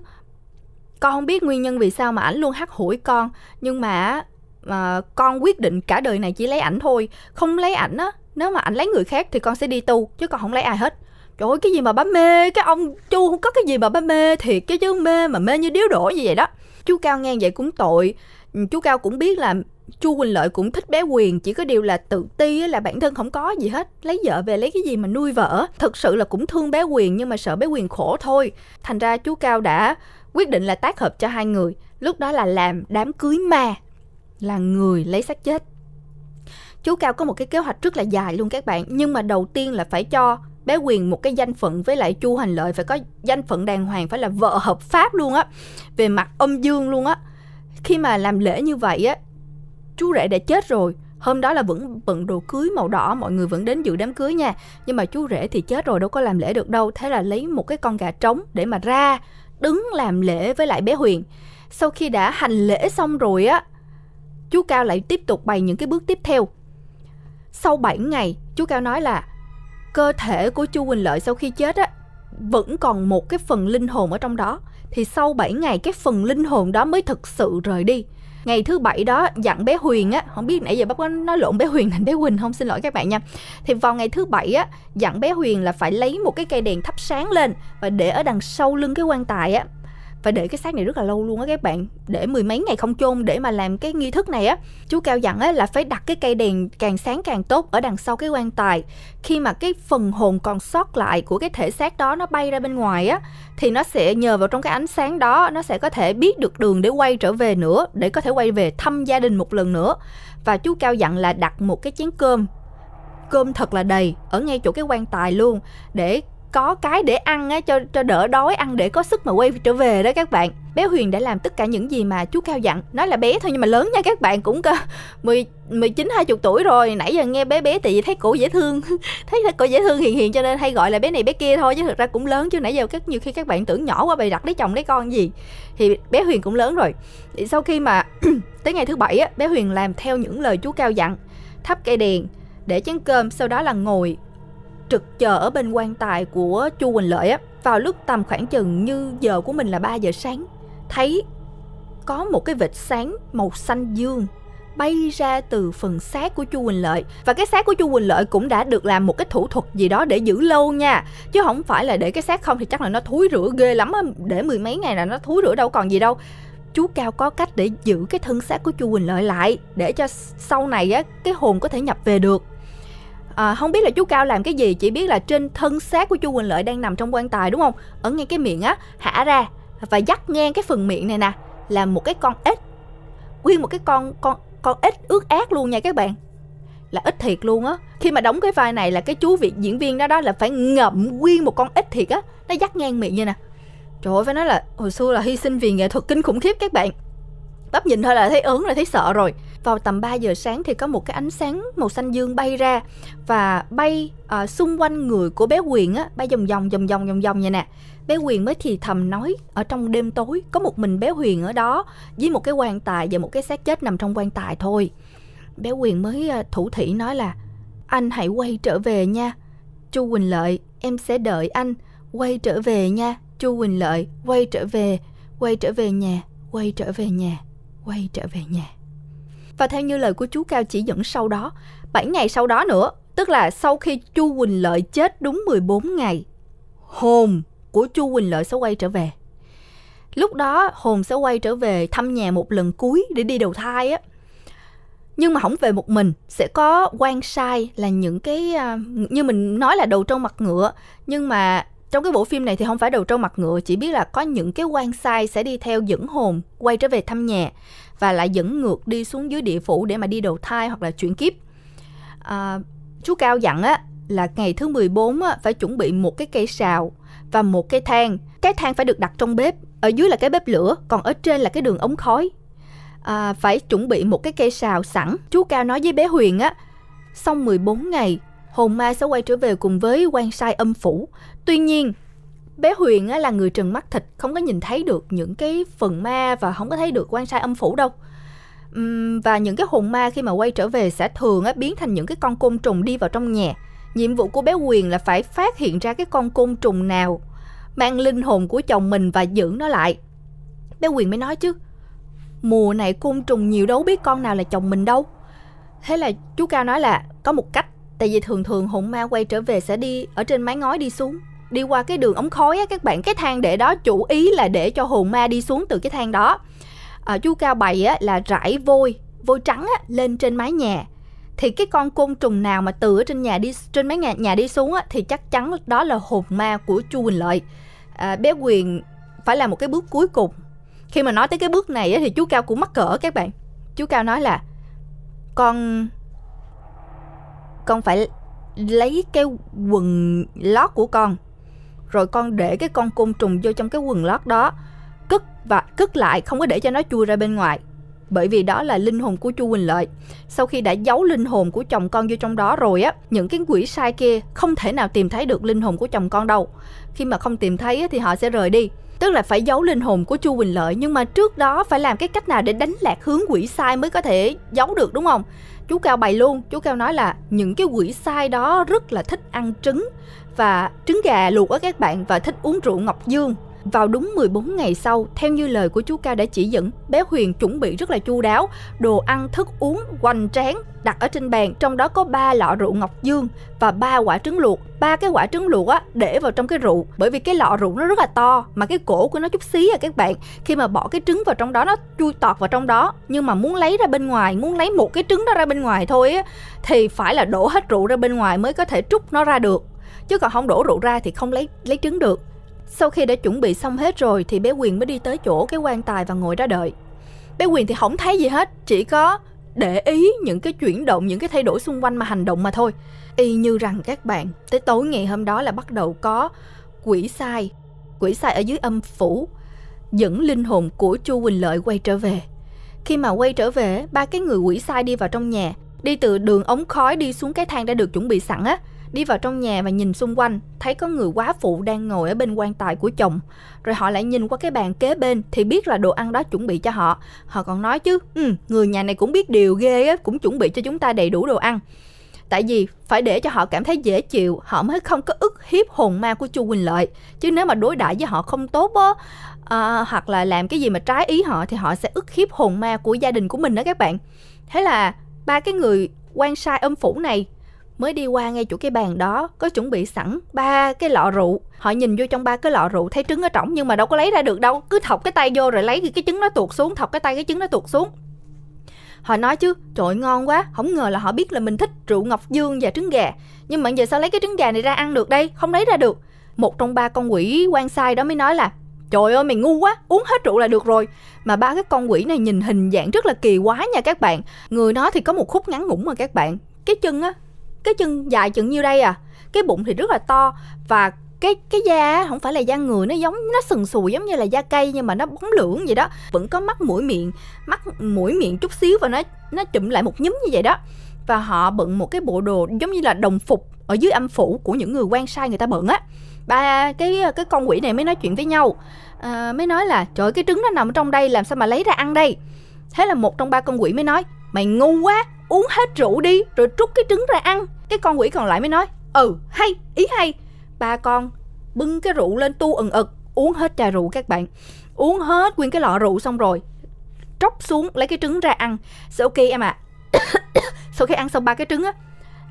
con không biết nguyên nhân vì sao mà ảnh luôn hắt hủi con nhưng mà à, con quyết định cả đời này chỉ lấy ảnh thôi không lấy ảnh á nếu mà ảnh lấy người khác thì con sẽ đi tu chứ con không lấy ai hết trời ơi cái gì mà bám mê cái ông chu không có cái gì mà bám mê thiệt cái chứ mê mà mê như điếu đổ như vậy đó chú cao ngang vậy cũng tội chú cao cũng biết là chu quỳnh lợi cũng thích bé quyền chỉ có điều là tự ti là bản thân không có gì hết lấy vợ về lấy cái gì mà nuôi vợ thực sự là cũng thương bé quyền nhưng mà sợ bé quyền khổ thôi thành ra chú cao đã quyết định là tác hợp cho hai người lúc đó là làm đám cưới ma là người lấy xác chết chú cao có một cái kế hoạch rất là dài luôn các bạn nhưng mà đầu tiên là phải cho bé quyền một cái danh phận với lại chu hành lợi phải có danh phận đàng hoàng phải là vợ hợp pháp luôn á về mặt âm dương luôn á khi mà làm lễ như vậy á chú rể đã chết rồi hôm đó là vẫn bận đồ cưới màu đỏ mọi người vẫn đến dự đám cưới nha nhưng mà chú rể thì chết rồi đâu có làm lễ được đâu thế là lấy một cái con gà trống để mà ra đứng làm lễ với lại bé huyền sau khi đã hành lễ xong rồi á chú cao lại tiếp tục bày những cái bước tiếp theo sau 7 ngày chú cao nói là cơ thể của chú quỳnh lợi sau khi chết á vẫn còn một cái phần linh hồn ở trong đó thì sau 7 ngày cái phần linh hồn đó mới thực sự rời đi ngày thứ bảy đó dặn bé Huyền á không biết nãy giờ bác có nói lộn bé Huyền thành bé Huỳnh không xin lỗi các bạn nha thì vào ngày thứ bảy á dặn bé Huyền là phải lấy một cái cây đèn thắp sáng lên và để ở đằng sau lưng cái quan tài á phải để cái xác này rất là lâu luôn á các bạn để mười mấy ngày không chôn để mà làm cái nghi thức này á chú cao dặn á là phải đặt cái cây đèn càng sáng càng tốt ở đằng sau cái quan tài khi mà cái phần hồn còn sót lại của cái thể xác đó nó bay ra bên ngoài á thì nó sẽ nhờ vào trong cái ánh sáng đó nó sẽ có thể biết được đường để quay trở về nữa để có thể quay về thăm gia đình một lần nữa và chú cao dặn là đặt một cái chén cơm cơm thật là đầy ở ngay chỗ cái quan tài luôn để có cái để ăn á, cho cho đỡ đói ăn để có sức mà quay trở về đó các bạn bé Huyền đã làm tất cả những gì mà chú Cao dặn. Nói là bé thôi nhưng mà lớn nha các bạn, cũng cơ 10 19 20 tuổi rồi. Nãy giờ nghe bé bé tại vì thấy cổ dễ thương. thấy cổ dễ thương hiền hiền cho nên hay gọi là bé này bé kia thôi chứ thực ra cũng lớn chứ nãy giờ các nhiều khi các bạn tưởng nhỏ quá bày đặt lấy chồng lấy con gì. Thì bé Huyền cũng lớn rồi. Thì sau khi mà tới ngày thứ bảy á, bé Huyền làm theo những lời chú Cao dặn, thắp cây đèn, để chén cơm sau đó là ngồi trực chờ ở bên quan tài của Chu Quỳnh Lợi á, vào lúc tầm khoảng chừng như giờ của mình là 3 giờ sáng, thấy có một cái vệt sáng màu xanh dương bay ra từ phần xác của Chu Quỳnh Lợi và cái xác của Chu Quỳnh Lợi cũng đã được làm một cái thủ thuật gì đó để giữ lâu nha chứ không phải là để cái xác không thì chắc là nó thúi rửa ghê lắm á để mười mấy ngày là nó thúi rửa đâu còn gì đâu chú cao có cách để giữ cái thân xác của Chu Quỳnh Lợi lại để cho sau này á cái hồn có thể nhập về được à, không biết là chú cao làm cái gì chỉ biết là trên thân xác của chu quỳnh lợi đang nằm trong quan tài đúng không ở ngay cái miệng á hả ra và dắt ngang cái phần miệng này nè là một cái con ếch nguyên một cái con con con ếch ướt ác luôn nha các bạn là ít thiệt luôn á khi mà đóng cái vai này là cái chú vị diễn viên đó đó là phải ngậm nguyên một con ếch thiệt á nó dắt ngang miệng như nè trời ơi phải nói là hồi xưa là hy sinh vì nghệ thuật kinh khủng khiếp các bạn bắp nhìn thôi là thấy ớn là thấy sợ rồi vào tầm 3 giờ sáng thì có một cái ánh sáng màu xanh dương bay ra và bay uh, xung quanh người của bé Quyền á, bay vòng vòng vòng vòng vòng vòng như nè. Bé Quyền mới thì thầm nói ở trong đêm tối có một mình bé Huyền ở đó với một cái quan tài và một cái xác chết nằm trong quan tài thôi. Bé Quyền mới ờ, thủ thỉ nói là anh hãy quay trở về nha. Chu Quỳnh Lợi, em sẽ đợi anh. Quay trở về nha. Chu Quỳnh Lợi, quay trở về, quay trở về nhà, quay trở về nhà, quay trở về nhà. Và theo như lời của chú Cao chỉ dẫn sau đó, 7 ngày sau đó nữa, tức là sau khi Chu Quỳnh Lợi chết đúng 14 ngày, hồn của Chu Quỳnh Lợi sẽ quay trở về. Lúc đó hồn sẽ quay trở về thăm nhà một lần cuối để đi đầu thai á. Nhưng mà không về một mình, sẽ có quan sai là những cái à, như mình nói là đầu trâu mặt ngựa, nhưng mà trong cái bộ phim này thì không phải đầu trâu mặt ngựa, chỉ biết là có những cái quan sai sẽ đi theo dẫn hồn quay trở về thăm nhà và lại dẫn ngược đi xuống dưới địa phủ để mà đi đầu thai hoặc là chuyển kiếp. À, chú Cao dặn á là ngày thứ 14 á, phải chuẩn bị một cái cây sào và một cái than. Cái than phải được đặt trong bếp, ở dưới là cái bếp lửa, còn ở trên là cái đường ống khói. À, phải chuẩn bị một cái cây sào sẵn. Chú Cao nói với bé Huyền á, xong 14 ngày hồn ma sẽ quay trở về cùng với quan sai âm phủ. Tuy nhiên, bé Huyền là người trần mắt thịt, không có nhìn thấy được những cái phần ma và không có thấy được quan sai âm phủ đâu. Và những cái hồn ma khi mà quay trở về sẽ thường biến thành những cái con côn trùng đi vào trong nhà. Nhiệm vụ của bé Huyền là phải phát hiện ra cái con côn trùng nào mang linh hồn của chồng mình và giữ nó lại. Bé Huyền mới nói chứ, mùa này côn trùng nhiều đâu biết con nào là chồng mình đâu. Thế là chú Cao nói là có một cách Tại vì thường thường hồn ma quay trở về sẽ đi ở trên mái ngói đi xuống Đi qua cái đường ống khói á các bạn Cái thang để đó chủ ý là để cho hồn ma đi xuống từ cái thang đó à, Chú Cao bày á, là rải vôi, vôi trắng á, lên trên mái nhà thì cái con côn trùng nào mà từ ở trên nhà đi trên mấy nhà, nhà đi xuống á, thì chắc chắn đó là hồn ma của chu quỳnh lợi à, bé quyền phải là một cái bước cuối cùng khi mà nói tới cái bước này á, thì chú cao cũng mắc cỡ các bạn chú cao nói là con con phải lấy cái quần lót của con rồi con để cái con côn trùng vô trong cái quần lót đó cất và cất lại không có để cho nó chui ra bên ngoài bởi vì đó là linh hồn của chu quỳnh lợi sau khi đã giấu linh hồn của chồng con vô trong đó rồi á những cái quỷ sai kia không thể nào tìm thấy được linh hồn của chồng con đâu khi mà không tìm thấy thì họ sẽ rời đi tức là phải giấu linh hồn của chu quỳnh lợi nhưng mà trước đó phải làm cái cách nào để đánh lạc hướng quỷ sai mới có thể giấu được đúng không chú Cao bày luôn, chú Cao nói là những cái quỷ sai đó rất là thích ăn trứng và trứng gà luộc á các bạn và thích uống rượu ngọc dương vào đúng 14 ngày sau, theo như lời của chú Ca đã chỉ dẫn, bé Huyền chuẩn bị rất là chu đáo, đồ ăn thức uống hoành tráng đặt ở trên bàn, trong đó có ba lọ rượu ngọc dương và ba quả trứng luộc. Ba cái quả trứng luộc á để vào trong cái rượu, bởi vì cái lọ rượu nó rất là to mà cái cổ của nó chút xí à các bạn. Khi mà bỏ cái trứng vào trong đó nó chui tọt vào trong đó, nhưng mà muốn lấy ra bên ngoài, muốn lấy một cái trứng đó ra bên ngoài thôi á thì phải là đổ hết rượu ra bên ngoài mới có thể trút nó ra được chứ còn không đổ rượu ra thì không lấy lấy trứng được sau khi đã chuẩn bị xong hết rồi thì bé Quyền mới đi tới chỗ cái quan tài và ngồi đó đợi. Bé Quyền thì không thấy gì hết, chỉ có để ý những cái chuyển động, những cái thay đổi xung quanh mà hành động mà thôi. Y như rằng các bạn, tới tối ngày hôm đó là bắt đầu có quỷ sai, quỷ sai ở dưới âm phủ, dẫn linh hồn của Chu Quỳnh Lợi quay trở về. Khi mà quay trở về, ba cái người quỷ sai đi vào trong nhà, đi từ đường ống khói đi xuống cái thang đã được chuẩn bị sẵn á, đi vào trong nhà và nhìn xung quanh, thấy có người quá phụ đang ngồi ở bên quan tài của chồng. Rồi họ lại nhìn qua cái bàn kế bên thì biết là đồ ăn đó chuẩn bị cho họ. Họ còn nói chứ, ừ, người nhà này cũng biết điều ghê á, cũng chuẩn bị cho chúng ta đầy đủ đồ ăn. Tại vì phải để cho họ cảm thấy dễ chịu, họ mới không có ức hiếp hồn ma của Chu Quỳnh Lợi. Chứ nếu mà đối đãi với họ không tốt á, à, hoặc là làm cái gì mà trái ý họ thì họ sẽ ức hiếp hồn ma của gia đình của mình đó các bạn. Thế là ba cái người quan sai âm phủ này mới đi qua ngay chỗ cái bàn đó có chuẩn bị sẵn ba cái lọ rượu họ nhìn vô trong ba cái lọ rượu thấy trứng ở trỏng nhưng mà đâu có lấy ra được đâu cứ thọc cái tay vô rồi lấy cái trứng nó tuột xuống thọc cái tay cái trứng nó tuột xuống họ nói chứ trời ngon quá không ngờ là họ biết là mình thích rượu ngọc dương và trứng gà nhưng mà giờ sao lấy cái trứng gà này ra ăn được đây không lấy ra được một trong ba con quỷ quan sai đó mới nói là trời ơi mày ngu quá uống hết rượu là được rồi mà ba cái con quỷ này nhìn hình dạng rất là kỳ quái nha các bạn người nó thì có một khúc ngắn ngủn mà các bạn cái chân á cái chân dài chừng nhiêu đây à cái bụng thì rất là to và cái cái da không phải là da người nó giống nó sừng sùi giống như là da cây nhưng mà nó bóng lưỡng vậy đó vẫn có mắt mũi miệng mắt mũi miệng chút xíu và nó nó chụm lại một nhúm như vậy đó và họ bận một cái bộ đồ giống như là đồng phục ở dưới âm phủ của những người quan sai người ta bận á ba cái cái con quỷ này mới nói chuyện với nhau à, mới nói là trời cái trứng nó nằm trong đây làm sao mà lấy ra ăn đây thế là một trong ba con quỷ mới nói mày ngu quá uống hết rượu đi rồi trút cái trứng ra ăn cái con quỷ còn lại mới nói ừ hay ý hay ba con bưng cái rượu lên tu ừng ực uống hết trà rượu các bạn uống hết nguyên cái lọ rượu xong rồi tróc xuống lấy cái trứng ra ăn sẽ ok em ạ à. sau khi ăn xong ba cái trứng á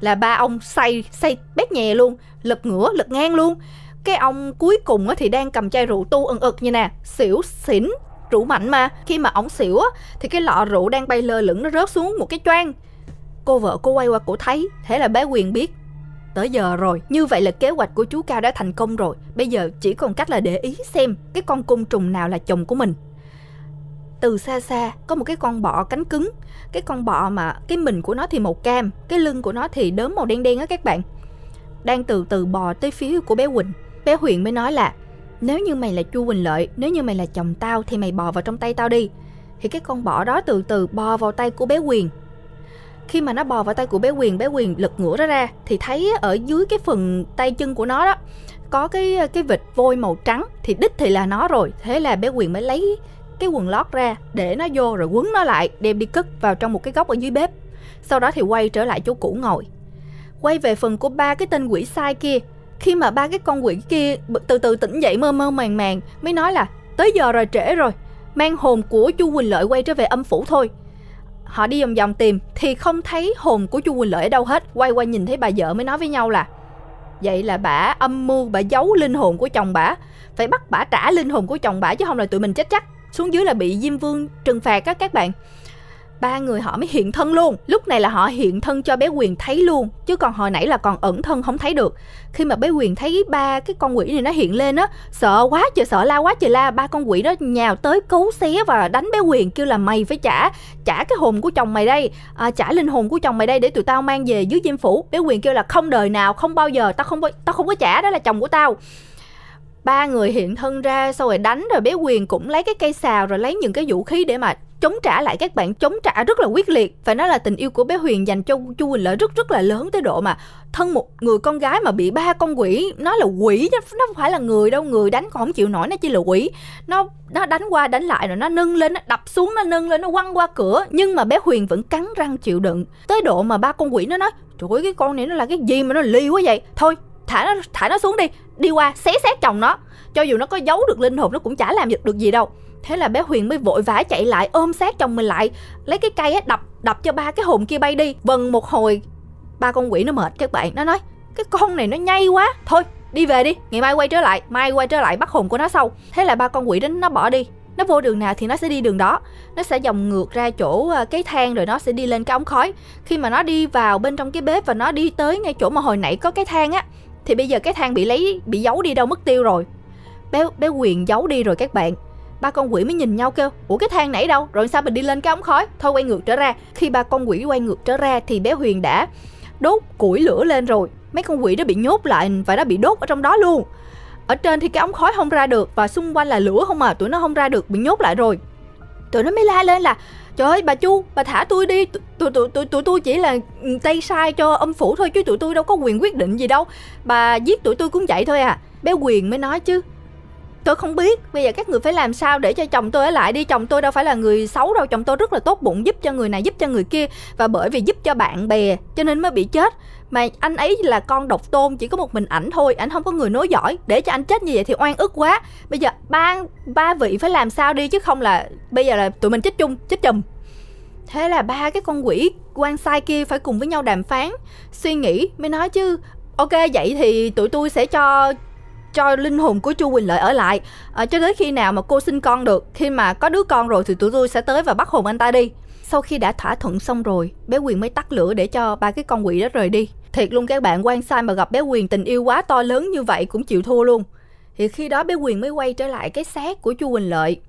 là ba ông say say bét nhè luôn lật ngửa lật ngang luôn cái ông cuối cùng á thì đang cầm chai rượu tu ừng ực như nè xỉu xỉn rượu mạnh mà khi mà ổng xỉu á thì cái lọ rượu đang bay lơ lửng nó rớt xuống một cái choang cô vợ cô quay qua cổ thấy thế là bé quyền biết tới giờ rồi như vậy là kế hoạch của chú cao đã thành công rồi bây giờ chỉ còn cách là để ý xem cái con côn trùng nào là chồng của mình từ xa xa có một cái con bọ cánh cứng cái con bọ mà cái mình của nó thì màu cam cái lưng của nó thì đốm màu đen đen á các bạn đang từ từ bò tới phía của bé huỳnh bé huyền mới nói là nếu như mày là chu quỳnh lợi nếu như mày là chồng tao thì mày bò vào trong tay tao đi thì cái con bọ đó từ từ bò vào tay của bé quyền khi mà nó bò vào tay của bé quyền bé quyền lật ngửa nó ra thì thấy ở dưới cái phần tay chân của nó đó có cái cái vịt vôi màu trắng thì đích thì là nó rồi thế là bé quyền mới lấy cái quần lót ra để nó vô rồi quấn nó lại đem đi cất vào trong một cái góc ở dưới bếp sau đó thì quay trở lại chỗ cũ ngồi quay về phần của ba cái tên quỷ sai kia khi mà ba cái con quỷ kia từ từ tỉnh dậy mơ mơ màng màng mới nói là tới giờ rồi trễ rồi mang hồn của chu quỳnh lợi quay trở về âm phủ thôi họ đi vòng vòng tìm thì không thấy hồn của chu quỳnh lợi ở đâu hết quay qua nhìn thấy bà vợ mới nói với nhau là vậy là bà âm mưu bà giấu linh hồn của chồng bà phải bắt bà trả linh hồn của chồng bà chứ không là tụi mình chết chắc xuống dưới là bị diêm vương trừng phạt các các bạn ba người họ mới hiện thân luôn lúc này là họ hiện thân cho bé quyền thấy luôn chứ còn hồi nãy là còn ẩn thân không thấy được khi mà bé quyền thấy ba cái con quỷ này nó hiện lên á sợ quá trời sợ la quá trời la ba con quỷ đó nhào tới cấu xé và đánh bé quyền kêu là mày phải trả trả cái hồn của chồng mày đây à, trả linh hồn của chồng mày đây để tụi tao mang về dưới diêm phủ bé quyền kêu là không đời nào không bao giờ tao không tao không có trả đó là chồng của tao ba người hiện thân ra xong rồi đánh rồi bé quyền cũng lấy cái cây xào rồi lấy những cái vũ khí để mà chống trả lại các bạn chống trả rất là quyết liệt phải nói là tình yêu của bé Huyền dành cho Chu Quỳnh Lợi rất rất là lớn tới độ mà thân một người con gái mà bị ba con quỷ nó là quỷ nó không phải là người đâu người đánh còn không chịu nổi nó chỉ là quỷ nó nó đánh qua đánh lại rồi nó nâng lên nó đập xuống nó nâng lên nó quăng qua cửa nhưng mà bé Huyền vẫn cắn răng chịu đựng tới độ mà ba con quỷ nó nói trời ơi cái con này nó là cái gì mà nó ly quá vậy thôi thả nó thả nó xuống đi đi qua xé xác chồng nó cho dù nó có giấu được linh hồn nó cũng chả làm được gì đâu Thế là bé Huyền mới vội vã chạy lại ôm sát chồng mình lại Lấy cái cây á, đập đập cho ba cái hồn kia bay đi Vần một hồi Ba con quỷ nó mệt các bạn Nó nói cái con này nó nhây quá Thôi đi về đi Ngày mai quay trở lại Mai quay trở lại bắt hồn của nó sau Thế là ba con quỷ đến nó bỏ đi nó vô đường nào thì nó sẽ đi đường đó nó sẽ dòng ngược ra chỗ ờ, cái thang rồi nó sẽ đi lên cái ống khói khi mà nó đi vào bên trong cái bếp và nó đi tới ngay chỗ mà hồi nãy có cái thang á thì bây giờ cái thang bị lấy bị giấu đi đâu mất tiêu rồi bé bé quyền giấu đi rồi các bạn ba con quỷ mới nhìn nhau kêu ủa cái thang nãy đâu rồi sao mình đi lên cái ống khói thôi quay ngược trở ra khi ba con quỷ quay ngược trở ra thì bé huyền đã đốt củi lửa lên rồi mấy con quỷ đó bị nhốt lại và đã bị đốt ở trong đó luôn ở trên thì cái ống khói không ra được và xung quanh là lửa không à tụi nó không ra được bị nhốt lại rồi tụi nó mới la lên là trời ơi bà chu bà thả tôi đi tụi tụi tụi tụi tôi chỉ là ừ, tay sai cho âm phủ thôi chứ tụi tôi đâu có quyền quyết định gì đâu bà giết tụi tôi cũng vậy thôi à bé quyền mới nói chứ tôi không biết bây giờ các người phải làm sao để cho chồng tôi ở lại đi chồng tôi đâu phải là người xấu đâu chồng tôi rất là tốt bụng giúp cho người này giúp cho người kia và bởi vì giúp cho bạn bè cho nên mới bị chết mà anh ấy là con độc tôn chỉ có một mình ảnh thôi ảnh không có người nối giỏi để cho anh chết như vậy thì oan ức quá bây giờ ba ba vị phải làm sao đi chứ không là bây giờ là tụi mình chết chung chết chùm thế là ba cái con quỷ quan sai kia phải cùng với nhau đàm phán suy nghĩ mới nói chứ ok vậy thì tụi tôi sẽ cho cho linh hồn của Chu Quỳnh Lợi ở lại à, cho tới khi nào mà cô sinh con được khi mà có đứa con rồi thì tụi tôi sẽ tới và bắt hồn anh ta đi sau khi đã thỏa thuận xong rồi bé Quyền mới tắt lửa để cho ba cái con quỷ đó rời đi thiệt luôn các bạn quan sai mà gặp bé Quyền tình yêu quá to lớn như vậy cũng chịu thua luôn thì khi đó bé Quyền mới quay trở lại cái xác của Chu Quỳnh Lợi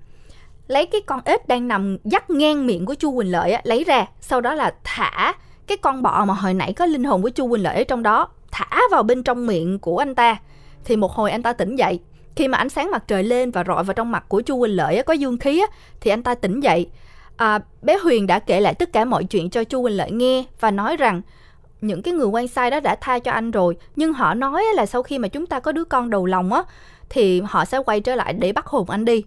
lấy cái con ếch đang nằm dắt ngang miệng của Chu Quỳnh Lợi á, lấy ra sau đó là thả cái con bọ mà hồi nãy có linh hồn của Chu Quỳnh Lợi ở trong đó thả vào bên trong miệng của anh ta thì một hồi anh ta tỉnh dậy khi mà ánh sáng mặt trời lên và rọi vào trong mặt của chu quỳnh lợi có dương khí thì anh ta tỉnh dậy à, bé huyền đã kể lại tất cả mọi chuyện cho chu quỳnh lợi nghe và nói rằng những cái người quan sai đó đã tha cho anh rồi nhưng họ nói là sau khi mà chúng ta có đứa con đầu lòng á thì họ sẽ quay trở lại để bắt hồn anh đi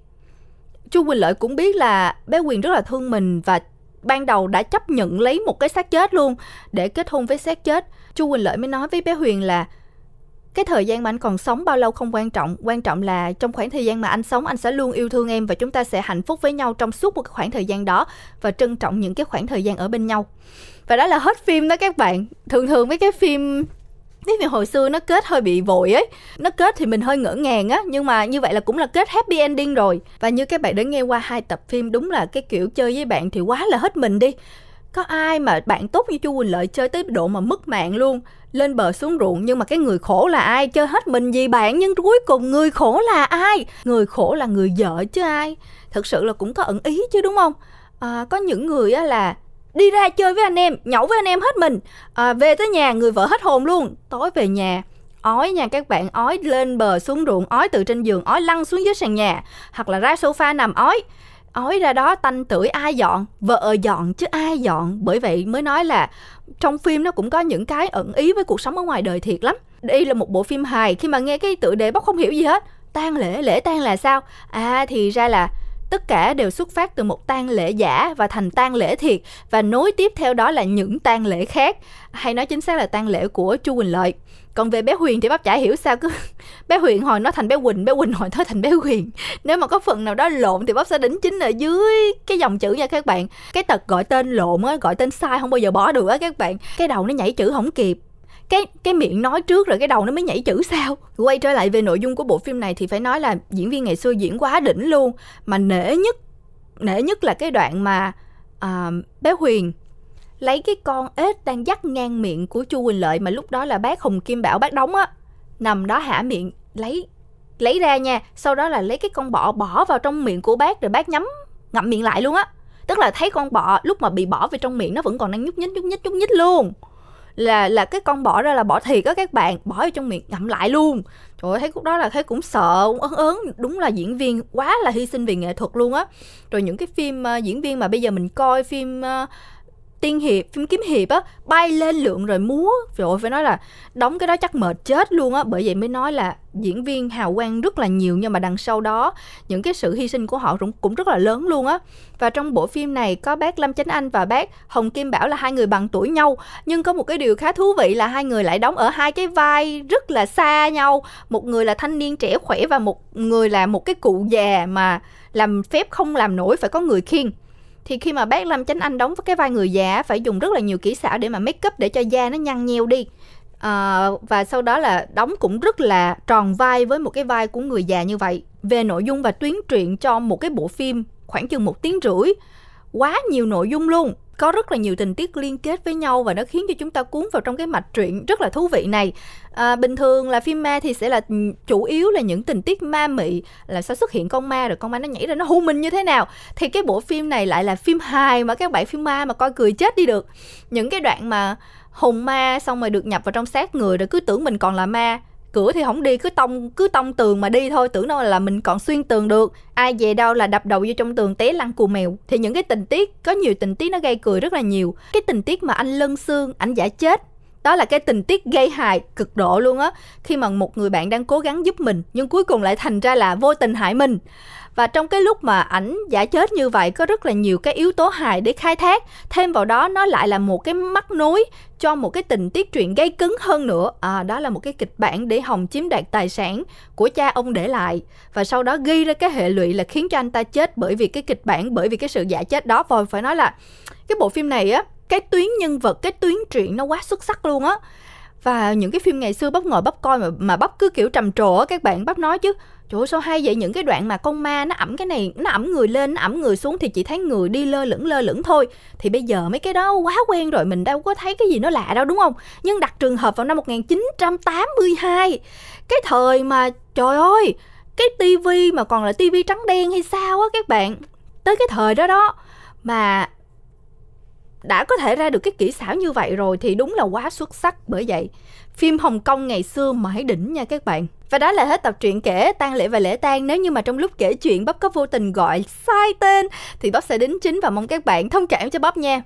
chu quỳnh lợi cũng biết là bé huyền rất là thương mình và ban đầu đã chấp nhận lấy một cái xác chết luôn để kết hôn với xác chết chu quỳnh lợi mới nói với bé huyền là cái thời gian mà anh còn sống bao lâu không quan trọng quan trọng là trong khoảng thời gian mà anh sống anh sẽ luôn yêu thương em và chúng ta sẽ hạnh phúc với nhau trong suốt một khoảng thời gian đó và trân trọng những cái khoảng thời gian ở bên nhau và đó là hết phim đó các bạn thường thường mấy cái phim cái phim hồi xưa nó kết hơi bị vội ấy nó kết thì mình hơi ngỡ ngàng á nhưng mà như vậy là cũng là kết happy ending rồi và như các bạn đã nghe qua hai tập phim đúng là cái kiểu chơi với bạn thì quá là hết mình đi có ai mà bạn tốt như chu quỳnh lợi chơi tới độ mà mất mạng luôn lên bờ xuống ruộng nhưng mà cái người khổ là ai chơi hết mình vì bạn nhưng cuối cùng người khổ là ai người khổ là người vợ chứ ai thực sự là cũng có ẩn ý chứ đúng không à, có những người á là đi ra chơi với anh em nhậu với anh em hết mình à, về tới nhà người vợ hết hồn luôn tối về nhà ói nha các bạn ói lên bờ xuống ruộng ói từ trên giường ói lăn xuống dưới sàn nhà hoặc là ra sofa nằm ói ói ra đó tanh tưởi ai dọn vợ dọn chứ ai dọn bởi vậy mới nói là trong phim nó cũng có những cái ẩn ý với cuộc sống ở ngoài đời thiệt lắm đây là một bộ phim hài khi mà nghe cái tựa đề bóc không hiểu gì hết tang lễ lễ tang là sao à thì ra là tất cả đều xuất phát từ một tang lễ giả và thành tang lễ thiệt và nối tiếp theo đó là những tang lễ khác hay nói chính xác là tang lễ của chu quỳnh lợi còn về bé huyền thì bác chả hiểu sao cứ bé huyền hồi nó thành bé quỳnh bé quỳnh hồi nó thành bé huyền nếu mà có phần nào đó lộn thì bác sẽ đính chính ở dưới cái dòng chữ nha các bạn cái tật gọi tên lộn á gọi tên sai không bao giờ bỏ được á các bạn cái đầu nó nhảy chữ không kịp cái cái miệng nói trước rồi cái đầu nó mới nhảy chữ sao quay trở lại về nội dung của bộ phim này thì phải nói là diễn viên ngày xưa diễn quá đỉnh luôn mà nể nhất nể nhất là cái đoạn mà uh, bé Huyền lấy cái con ếch đang dắt ngang miệng của Chu Quỳnh Lợi mà lúc đó là bác Hùng Kim Bảo bác đóng á nằm đó hả miệng lấy lấy ra nha sau đó là lấy cái con bọ bỏ vào trong miệng của bác rồi bác nhắm ngậm miệng lại luôn á tức là thấy con bọ lúc mà bị bỏ vào trong miệng nó vẫn còn đang nhúc nhích nhúc nhích nhúc nhích luôn là là cái con bỏ ra là bỏ thiệt á các bạn bỏ vào trong miệng ngậm lại luôn trời ơi thấy khúc đó là thấy cũng sợ cũng ớn ớn đúng là diễn viên quá là hy sinh vì nghệ thuật luôn á rồi những cái phim uh, diễn viên mà bây giờ mình coi phim uh, tiên hiệp phim kiếm hiệp á bay lên lượng rồi múa rồi phải nói là đóng cái đó chắc mệt chết luôn á bởi vậy mới nói là diễn viên hào quang rất là nhiều nhưng mà đằng sau đó những cái sự hy sinh của họ cũng cũng rất là lớn luôn á và trong bộ phim này có bác Lâm Chánh Anh và bác Hồng Kim Bảo là hai người bằng tuổi nhau nhưng có một cái điều khá thú vị là hai người lại đóng ở hai cái vai rất là xa nhau một người là thanh niên trẻ khỏe và một người là một cái cụ già mà làm phép không làm nổi phải có người khiêng thì khi mà bác Lâm Chánh Anh đóng với cái vai người già phải dùng rất là nhiều kỹ xảo để mà make up để cho da nó nhăn nheo đi à, và sau đó là đóng cũng rất là tròn vai với một cái vai của người già như vậy về nội dung và tuyến truyện cho một cái bộ phim khoảng chừng một tiếng rưỡi quá nhiều nội dung luôn có rất là nhiều tình tiết liên kết với nhau và nó khiến cho chúng ta cuốn vào trong cái mạch truyện rất là thú vị này à, bình thường là phim ma thì sẽ là ừ, chủ yếu là những tình tiết ma mị là sao xuất hiện con ma rồi con ma nó nhảy ra nó hung mình như thế nào thì cái bộ phim này lại là phim hài mà các bạn phim ma mà coi cười chết đi được những cái đoạn mà hùng ma xong rồi được nhập vào trong xác người rồi cứ tưởng mình còn là ma cửa thì không đi cứ tông cứ tông tường mà đi thôi tưởng đâu là mình còn xuyên tường được ai về đâu là đập đầu vô trong tường té lăn cù mèo thì những cái tình tiết có nhiều tình tiết nó gây cười rất là nhiều cái tình tiết mà anh lân xương ảnh giả chết đó là cái tình tiết gây hài cực độ luôn á khi mà một người bạn đang cố gắng giúp mình nhưng cuối cùng lại thành ra là vô tình hại mình và trong cái lúc mà ảnh giả chết như vậy có rất là nhiều cái yếu tố hài để khai thác, thêm vào đó nó lại là một cái mắc nối cho một cái tình tiết truyện gây cứng hơn nữa. À, đó là một cái kịch bản để Hồng chiếm đoạt tài sản của cha ông để lại và sau đó ghi ra cái hệ lụy là khiến cho anh ta chết bởi vì cái kịch bản bởi vì cái sự giả chết đó và phải nói là cái bộ phim này á cái tuyến nhân vật cái tuyến truyện nó quá xuất sắc luôn á và những cái phim ngày xưa bắp ngồi bắp coi mà mà bắp cứ kiểu trầm trồ á các bạn bắp nói chứ chỗ ơi sao hay vậy những cái đoạn mà con ma nó ẩm cái này Nó ẩm người lên nó ẩm người xuống Thì chỉ thấy người đi lơ lửng lơ lửng thôi Thì bây giờ mấy cái đó quá quen rồi Mình đâu có thấy cái gì nó lạ đâu đúng không Nhưng đặt trường hợp vào năm 1982 Cái thời mà trời ơi Cái tivi mà còn là tivi trắng đen hay sao á các bạn Tới cái thời đó đó Mà đã có thể ra được cái kỹ xảo như vậy rồi thì đúng là quá xuất sắc bởi vậy phim Hồng Kông ngày xưa mãi đỉnh nha các bạn. Và đó là hết tập truyện kể tang lễ và lễ tang. Nếu như mà trong lúc kể chuyện Bắp có vô tình gọi sai tên thì Bắp sẽ đính chính và mong các bạn thông cảm cho Bắp nha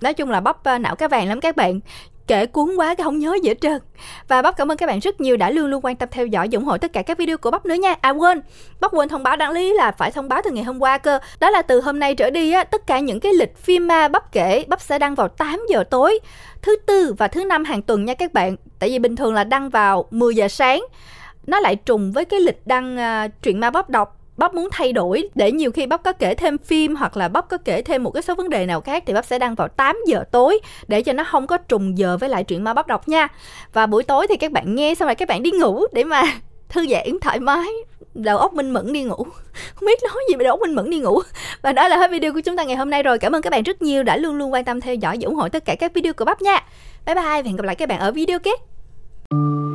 nói chung là bắp ờ, não cá vàng lắm các bạn kể cuốn quá cái không nhớ gì hết trơn và bắp cảm ơn các bạn rất nhiều đã luôn luôn quan tâm theo dõi ủng hộ tất cả các video của bắp nữa nha à quên bắp quên thông báo đáng lý là phải thông báo từ ngày hôm qua cơ đó là từ hôm nay trở đi á tất cả những cái lịch phim ma bắp kể bắp sẽ đăng vào 8 giờ tối thứ tư và thứ năm hàng tuần nha các bạn tại vì bình thường là đăng vào 10 giờ sáng nó lại trùng với cái lịch đăng uh, truyện ma bắp đọc bắp muốn thay đổi để nhiều khi bắp có kể thêm phim hoặc là bắp có kể thêm một cái số vấn đề nào khác thì bắp sẽ đăng vào 8 giờ tối để cho nó không có trùng giờ với lại truyện ma bắp đọc nha và buổi tối thì các bạn nghe xong rồi các bạn đi ngủ để mà thư giãn thoải mái đầu óc minh mẫn đi ngủ không biết nói gì mà đầu óc minh mẫn đi ngủ và đó là hết video của chúng ta ngày hôm nay rồi cảm ơn các bạn rất nhiều đã luôn luôn quan tâm theo dõi và ủng hộ tất cả các video của bắp nha bye bye và hẹn gặp lại các bạn ở video kế